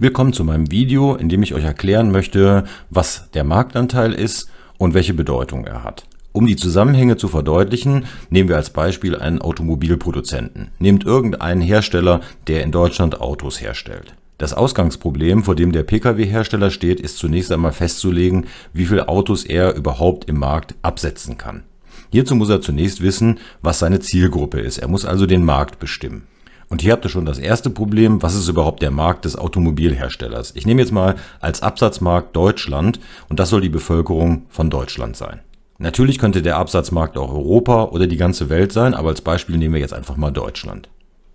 Willkommen zu meinem Video, in dem ich euch erklären möchte, was der Marktanteil ist und welche Bedeutung er hat. Um die Zusammenhänge zu verdeutlichen, nehmen wir als Beispiel einen Automobilproduzenten. Nehmt irgendeinen Hersteller, der in Deutschland Autos herstellt. Das Ausgangsproblem, vor dem der Pkw-Hersteller steht, ist zunächst einmal festzulegen, wie viele Autos er überhaupt im Markt absetzen kann. Hierzu muss er zunächst wissen, was seine Zielgruppe ist. Er muss also den Markt bestimmen. Und hier habt ihr schon das erste Problem, was ist überhaupt der Markt des Automobilherstellers? Ich nehme jetzt mal als Absatzmarkt Deutschland und das soll die Bevölkerung von Deutschland sein. Natürlich könnte der Absatzmarkt auch Europa oder die ganze Welt sein, aber als Beispiel nehmen wir jetzt einfach mal Deutschland.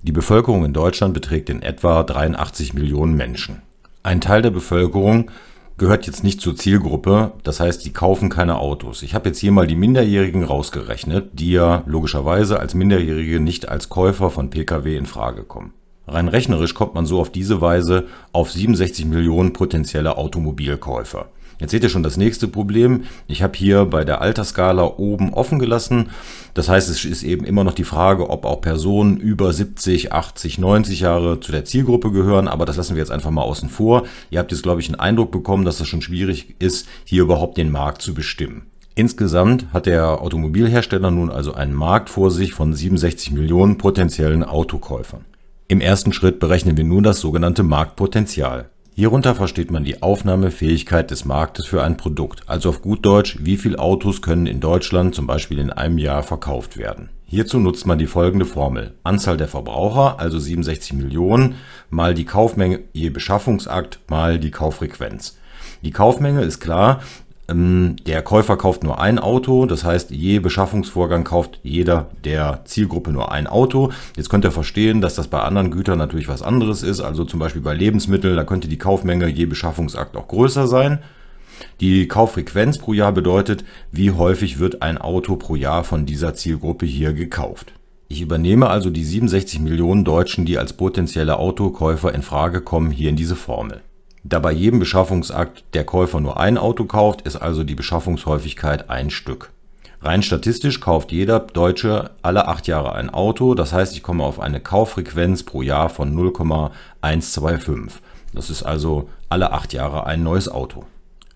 Die Bevölkerung in Deutschland beträgt in etwa 83 Millionen Menschen. Ein Teil der Bevölkerung gehört jetzt nicht zur Zielgruppe, das heißt, die kaufen keine Autos. Ich habe jetzt hier mal die Minderjährigen rausgerechnet, die ja logischerweise als Minderjährige nicht als Käufer von Pkw in Frage kommen. Rein rechnerisch kommt man so auf diese Weise auf 67 Millionen potenzielle Automobilkäufer. Jetzt seht ihr schon das nächste Problem. Ich habe hier bei der Altersskala oben offen gelassen. Das heißt, es ist eben immer noch die Frage, ob auch Personen über 70, 80, 90 Jahre zu der Zielgruppe gehören. Aber das lassen wir jetzt einfach mal außen vor. Ihr habt jetzt, glaube ich, einen Eindruck bekommen, dass es das schon schwierig ist, hier überhaupt den Markt zu bestimmen. Insgesamt hat der Automobilhersteller nun also einen Markt vor sich von 67 Millionen potenziellen Autokäufern. Im ersten Schritt berechnen wir nun das sogenannte Marktpotenzial. Hierunter versteht man die Aufnahmefähigkeit des Marktes für ein Produkt, also auf gut Deutsch, wie viel Autos können in Deutschland zum Beispiel in einem Jahr verkauft werden. Hierzu nutzt man die folgende Formel. Anzahl der Verbraucher, also 67 Millionen, mal die Kaufmenge je Beschaffungsakt, mal die Kauffrequenz. Die Kaufmenge ist klar, ähm, der Käufer kauft nur ein Auto, das heißt, je Beschaffungsvorgang kauft jeder der Zielgruppe nur ein Auto. Jetzt könnt ihr verstehen, dass das bei anderen Gütern natürlich was anderes ist, also zum Beispiel bei Lebensmitteln, da könnte die Kaufmenge je Beschaffungsakt auch größer sein. Die Kauffrequenz pro Jahr bedeutet, wie häufig wird ein Auto pro Jahr von dieser Zielgruppe hier gekauft. Ich übernehme also die 67 Millionen Deutschen, die als potenzielle Autokäufer in Frage kommen, hier in diese Formel. Da bei jedem Beschaffungsakt der Käufer nur ein Auto kauft, ist also die Beschaffungshäufigkeit ein Stück. Rein statistisch kauft jeder Deutsche alle acht Jahre ein Auto, das heißt ich komme auf eine Kauffrequenz pro Jahr von 0,125. Das ist also alle acht Jahre ein neues Auto.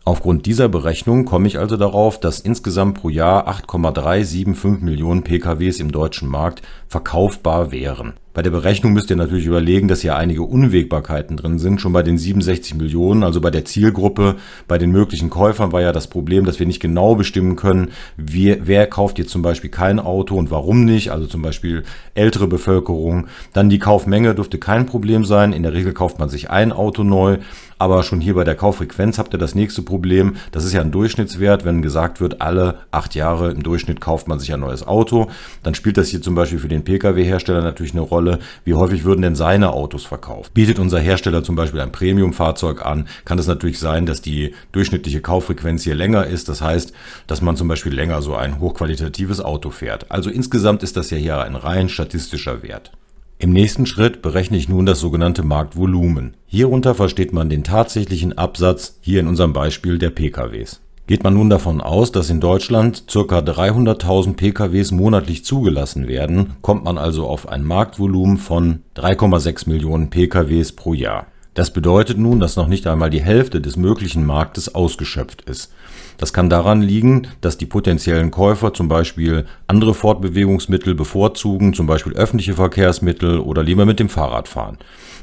Aufgrund dieser Berechnung komme ich also darauf, dass insgesamt pro Jahr 8,375 Millionen PKWs im deutschen Markt verkaufbar wären. Bei der Berechnung müsst ihr natürlich überlegen, dass hier einige Unwägbarkeiten drin sind. Schon bei den 67 Millionen, also bei der Zielgruppe, bei den möglichen Käufern war ja das Problem, dass wir nicht genau bestimmen können, wer, wer kauft jetzt zum Beispiel kein Auto und warum nicht. Also zum Beispiel ältere Bevölkerung. Dann die Kaufmenge dürfte kein Problem sein. In der Regel kauft man sich ein Auto neu. Aber schon hier bei der Kauffrequenz habt ihr das nächste Problem. Das ist ja ein Durchschnittswert, wenn gesagt wird, alle acht Jahre im Durchschnitt kauft man sich ein neues Auto. Dann spielt das hier zum Beispiel für den Pkw-Hersteller natürlich eine Rolle Rolle, wie häufig würden denn seine Autos verkauft. Bietet unser Hersteller zum Beispiel ein Premium-Fahrzeug an, kann es natürlich sein, dass die durchschnittliche Kauffrequenz hier länger ist. Das heißt, dass man zum Beispiel länger so ein hochqualitatives Auto fährt. Also insgesamt ist das ja hier ein rein statistischer Wert. Im nächsten Schritt berechne ich nun das sogenannte Marktvolumen. Hierunter versteht man den tatsächlichen Absatz, hier in unserem Beispiel der PKWs. Geht man nun davon aus, dass in Deutschland ca. 300.000 PKWs monatlich zugelassen werden, kommt man also auf ein Marktvolumen von 3,6 Millionen PKWs pro Jahr. Das bedeutet nun, dass noch nicht einmal die Hälfte des möglichen Marktes ausgeschöpft ist. Das kann daran liegen, dass die potenziellen Käufer zum Beispiel andere Fortbewegungsmittel bevorzugen, zum Beispiel öffentliche Verkehrsmittel oder lieber mit dem Fahrrad fahren.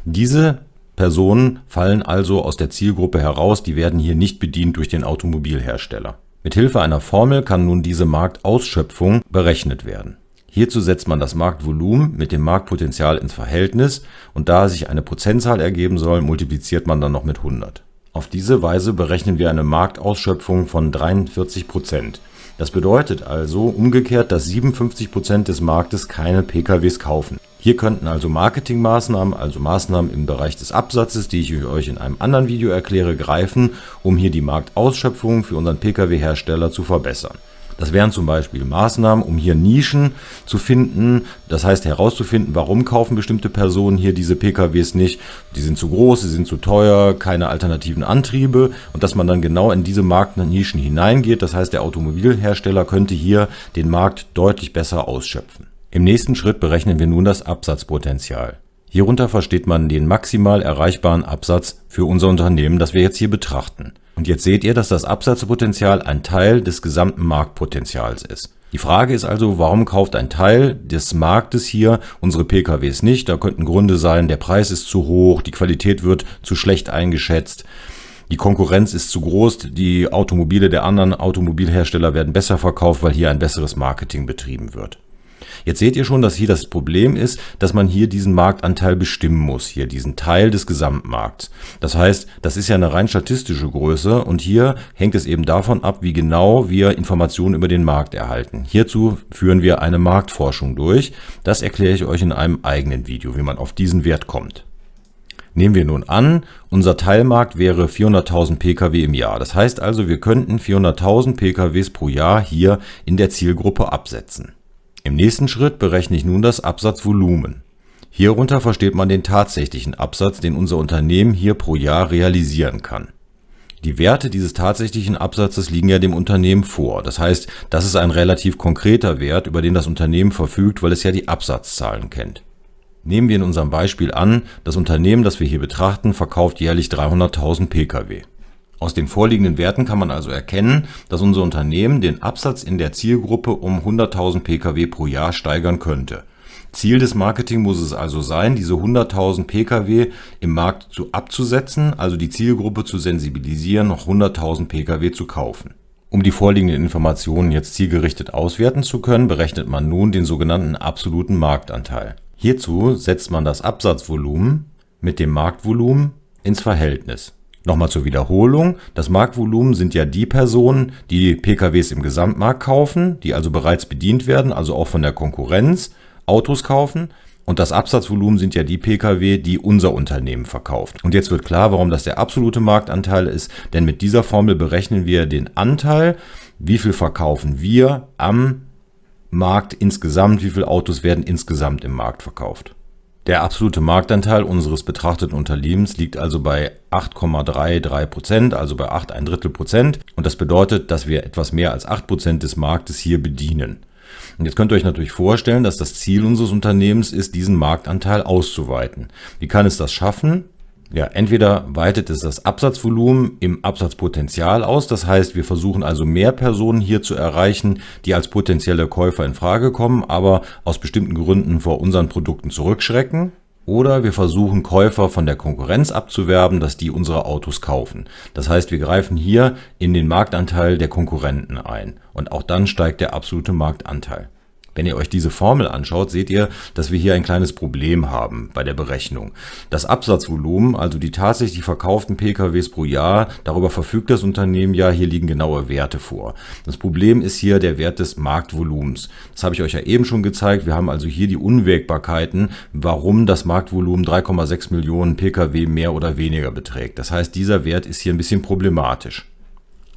Diese Personen fallen also aus der Zielgruppe heraus, die werden hier nicht bedient durch den Automobilhersteller. Mithilfe einer Formel kann nun diese Marktausschöpfung berechnet werden. Hierzu setzt man das Marktvolumen mit dem Marktpotenzial ins Verhältnis und da sich eine Prozentzahl ergeben soll, multipliziert man dann noch mit 100. Auf diese Weise berechnen wir eine Marktausschöpfung von 43 Prozent. Das bedeutet also umgekehrt, dass 57 Prozent des Marktes keine PKWs kaufen. Hier könnten also Marketingmaßnahmen, also Maßnahmen im Bereich des Absatzes, die ich euch in einem anderen Video erkläre, greifen, um hier die Marktausschöpfung für unseren Pkw-Hersteller zu verbessern. Das wären zum Beispiel Maßnahmen, um hier Nischen zu finden, das heißt herauszufinden, warum kaufen bestimmte Personen hier diese PKWs nicht. Die sind zu groß, sie sind zu teuer, keine alternativen Antriebe und dass man dann genau in diese Marktnischen hineingeht. Das heißt, der Automobilhersteller könnte hier den Markt deutlich besser ausschöpfen. Im nächsten Schritt berechnen wir nun das Absatzpotenzial. Hierunter versteht man den maximal erreichbaren Absatz für unser Unternehmen, das wir jetzt hier betrachten. Und jetzt seht ihr, dass das Absatzpotenzial ein Teil des gesamten Marktpotenzials ist. Die Frage ist also, warum kauft ein Teil des Marktes hier unsere PKWs nicht? Da könnten Gründe sein, der Preis ist zu hoch, die Qualität wird zu schlecht eingeschätzt, die Konkurrenz ist zu groß, die Automobile der anderen Automobilhersteller werden besser verkauft, weil hier ein besseres Marketing betrieben wird. Jetzt seht ihr schon, dass hier das Problem ist, dass man hier diesen Marktanteil bestimmen muss, hier diesen Teil des Gesamtmarkts. Das heißt, das ist ja eine rein statistische Größe und hier hängt es eben davon ab, wie genau wir Informationen über den Markt erhalten. Hierzu führen wir eine Marktforschung durch. Das erkläre ich euch in einem eigenen Video, wie man auf diesen Wert kommt. Nehmen wir nun an, unser Teilmarkt wäre 400.000 Pkw im Jahr. Das heißt also, wir könnten 400.000 Pkws pro Jahr hier in der Zielgruppe absetzen. Im nächsten Schritt berechne ich nun das Absatzvolumen. Hierunter versteht man den tatsächlichen Absatz, den unser Unternehmen hier pro Jahr realisieren kann. Die Werte dieses tatsächlichen Absatzes liegen ja dem Unternehmen vor. Das heißt, das ist ein relativ konkreter Wert, über den das Unternehmen verfügt, weil es ja die Absatzzahlen kennt. Nehmen wir in unserem Beispiel an, das Unternehmen, das wir hier betrachten, verkauft jährlich 300.000 Pkw. Aus den vorliegenden Werten kann man also erkennen, dass unser Unternehmen den Absatz in der Zielgruppe um 100.000 Pkw pro Jahr steigern könnte. Ziel des Marketing muss es also sein, diese 100.000 Pkw im Markt zu abzusetzen, also die Zielgruppe zu sensibilisieren, noch 100.000 Pkw zu kaufen. Um die vorliegenden Informationen jetzt zielgerichtet auswerten zu können, berechnet man nun den sogenannten absoluten Marktanteil. Hierzu setzt man das Absatzvolumen mit dem Marktvolumen ins Verhältnis. Nochmal zur Wiederholung. Das Marktvolumen sind ja die Personen, die PKWs im Gesamtmarkt kaufen, die also bereits bedient werden, also auch von der Konkurrenz, Autos kaufen. Und das Absatzvolumen sind ja die Pkw, die unser Unternehmen verkauft. Und jetzt wird klar, warum das der absolute Marktanteil ist, denn mit dieser Formel berechnen wir den Anteil, wie viel verkaufen wir am Markt insgesamt, wie viele Autos werden insgesamt im Markt verkauft. Der absolute Marktanteil unseres betrachteten Unternehmens liegt also bei 8,33 also bei 8 ein Drittel Prozent. Und das bedeutet, dass wir etwas mehr als 8 Prozent des Marktes hier bedienen. Und jetzt könnt ihr euch natürlich vorstellen, dass das Ziel unseres Unternehmens ist, diesen Marktanteil auszuweiten. Wie kann es das schaffen? Ja, entweder weitet es das Absatzvolumen im Absatzpotenzial aus, das heißt, wir versuchen also mehr Personen hier zu erreichen, die als potenzielle Käufer in Frage kommen, aber aus bestimmten Gründen vor unseren Produkten zurückschrecken. Oder wir versuchen Käufer von der Konkurrenz abzuwerben, dass die unsere Autos kaufen. Das heißt, wir greifen hier in den Marktanteil der Konkurrenten ein und auch dann steigt der absolute Marktanteil. Wenn ihr euch diese Formel anschaut, seht ihr, dass wir hier ein kleines Problem haben bei der Berechnung. Das Absatzvolumen, also die tatsächlich verkauften PKWs pro Jahr, darüber verfügt das Unternehmen ja, hier liegen genaue Werte vor. Das Problem ist hier der Wert des Marktvolumens. Das habe ich euch ja eben schon gezeigt. Wir haben also hier die Unwägbarkeiten, warum das Marktvolumen 3,6 Millionen PKW mehr oder weniger beträgt. Das heißt, dieser Wert ist hier ein bisschen problematisch.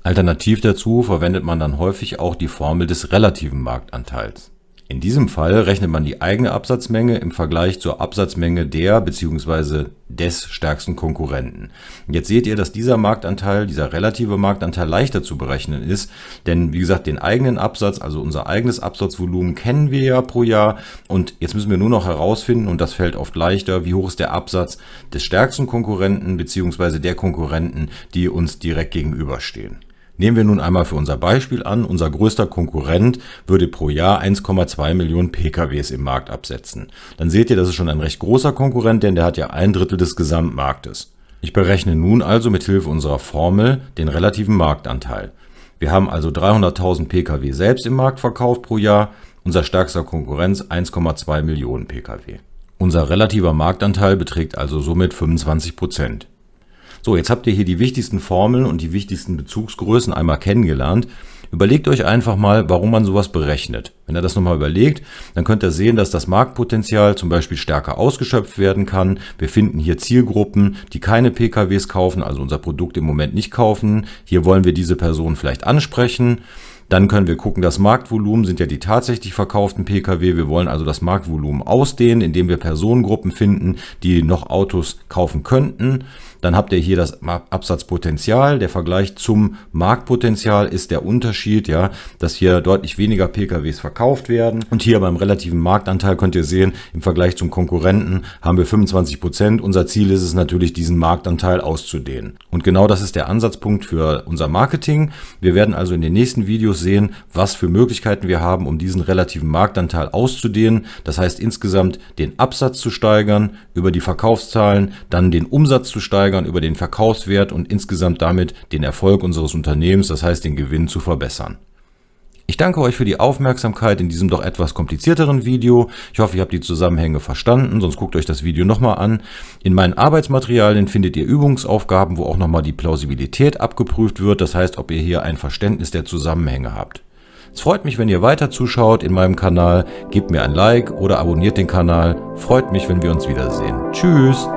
Alternativ dazu verwendet man dann häufig auch die Formel des relativen Marktanteils. In diesem Fall rechnet man die eigene Absatzmenge im Vergleich zur Absatzmenge der bzw. des stärksten Konkurrenten. Jetzt seht ihr, dass dieser Marktanteil, dieser relative Marktanteil leichter zu berechnen ist, denn wie gesagt, den eigenen Absatz, also unser eigenes Absatzvolumen kennen wir ja pro Jahr und jetzt müssen wir nur noch herausfinden, und das fällt oft leichter, wie hoch ist der Absatz des stärksten Konkurrenten bzw. der Konkurrenten, die uns direkt gegenüberstehen. Nehmen wir nun einmal für unser Beispiel an, unser größter Konkurrent würde pro Jahr 1,2 Millionen PKWs im Markt absetzen. Dann seht ihr, das ist schon ein recht großer Konkurrent, denn der hat ja ein Drittel des Gesamtmarktes. Ich berechne nun also mit Hilfe unserer Formel den relativen Marktanteil. Wir haben also 300.000 Pkw selbst im Markt verkauft pro Jahr, unser stärkster Konkurrenz 1,2 Millionen Pkw. Unser relativer Marktanteil beträgt also somit 25 Prozent. So, jetzt habt ihr hier die wichtigsten Formeln und die wichtigsten Bezugsgrößen einmal kennengelernt. Überlegt euch einfach mal, warum man sowas berechnet. Wenn ihr das nochmal überlegt, dann könnt ihr sehen, dass das Marktpotenzial zum Beispiel stärker ausgeschöpft werden kann. Wir finden hier Zielgruppen, die keine PKWs kaufen, also unser Produkt im Moment nicht kaufen. Hier wollen wir diese Person vielleicht ansprechen. Dann können wir gucken, das Marktvolumen sind ja die tatsächlich verkauften Pkw. Wir wollen also das Marktvolumen ausdehnen, indem wir Personengruppen finden, die noch Autos kaufen könnten. Dann habt ihr hier das Absatzpotenzial. Der Vergleich zum Marktpotenzial ist der Unterschied, ja, dass hier deutlich weniger PKWs verkauft werden. Und hier beim relativen Marktanteil könnt ihr sehen, im Vergleich zum Konkurrenten haben wir 25 Prozent. Unser Ziel ist es natürlich, diesen Marktanteil auszudehnen. Und genau das ist der Ansatzpunkt für unser Marketing. Wir werden also in den nächsten Videos Fokus sehen, was für Möglichkeiten wir haben, um diesen relativen Marktanteil auszudehnen. Das heißt insgesamt den Absatz zu steigern über die Verkaufszahlen, dann den Umsatz zu steigern über den Verkaufswert und insgesamt damit den Erfolg unseres Unternehmens, das heißt den Gewinn zu verbessern. Ich danke euch für die Aufmerksamkeit in diesem doch etwas komplizierteren Video. Ich hoffe, ihr habt die Zusammenhänge verstanden, sonst guckt euch das Video nochmal an. In meinen Arbeitsmaterialien findet ihr Übungsaufgaben, wo auch nochmal die Plausibilität abgeprüft wird, das heißt, ob ihr hier ein Verständnis der Zusammenhänge habt. Es freut mich, wenn ihr weiter zuschaut in meinem Kanal, gebt mir ein Like oder abonniert den Kanal. Freut mich, wenn wir uns wiedersehen. Tschüss!